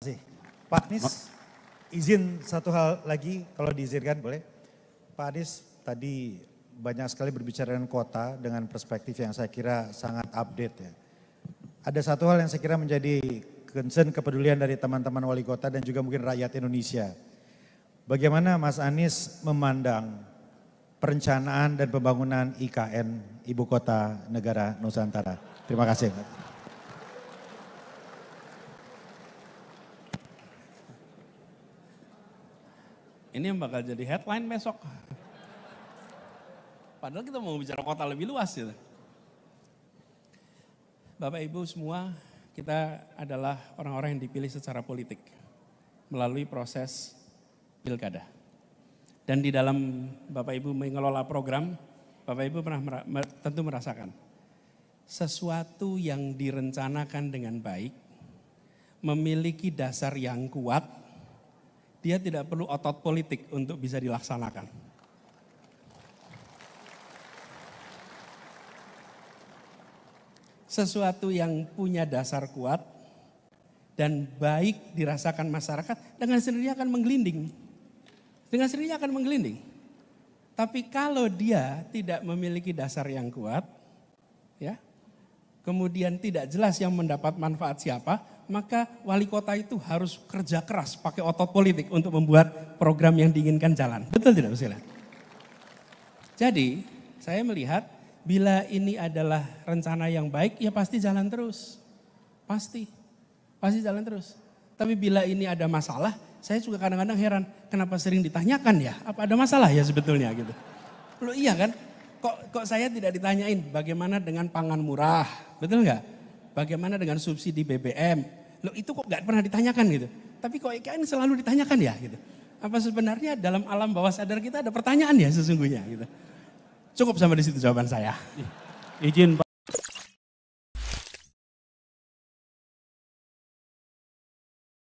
kasih. Pak Anies, izin satu hal lagi kalau diizinkan boleh. Pak Anies tadi banyak sekali berbicara dengan kota dengan perspektif yang saya kira sangat update ya. Ada satu hal yang saya kira menjadi concern kepedulian dari teman-teman wali kota dan juga mungkin rakyat Indonesia. Bagaimana Mas Anies memandang perencanaan dan pembangunan IKN Ibu Kota Negara Nusantara? Terima kasih. Ini yang bakal jadi headline besok. Padahal kita mau bicara kota lebih luas gitu. Bapak Ibu semua, kita adalah orang-orang yang dipilih secara politik melalui proses pilkada. Dan di dalam Bapak Ibu mengelola program, Bapak Ibu pernah tentu merasakan sesuatu yang direncanakan dengan baik memiliki dasar yang kuat dia tidak perlu otot politik untuk bisa dilaksanakan. Sesuatu yang punya dasar kuat dan baik dirasakan masyarakat dengan sendirinya akan menggelinding. Dengan sendirinya akan menggelinding. Tapi kalau dia tidak memiliki dasar yang kuat, ya, kemudian tidak jelas yang mendapat manfaat siapa, maka wali kota itu harus kerja keras pakai otot politik untuk membuat program yang diinginkan jalan. Betul tidak, Usila? Jadi, saya melihat bila ini adalah rencana yang baik, ya pasti jalan terus. Pasti. Pasti jalan terus. Tapi bila ini ada masalah, saya juga kadang-kadang heran, kenapa sering ditanyakan ya? Apa ada masalah ya sebetulnya gitu? Lo iya kan? Kok kok saya tidak ditanyain bagaimana dengan pangan murah? Betul nggak? bagaimana dengan subsidi BBM? Loh itu kok gak pernah ditanyakan gitu. Tapi kok IKN selalu ditanyakan ya gitu. Apa sebenarnya dalam alam bawah sadar kita ada pertanyaan ya sesungguhnya gitu. Cukup sama di situ jawaban saya. Izin Pak.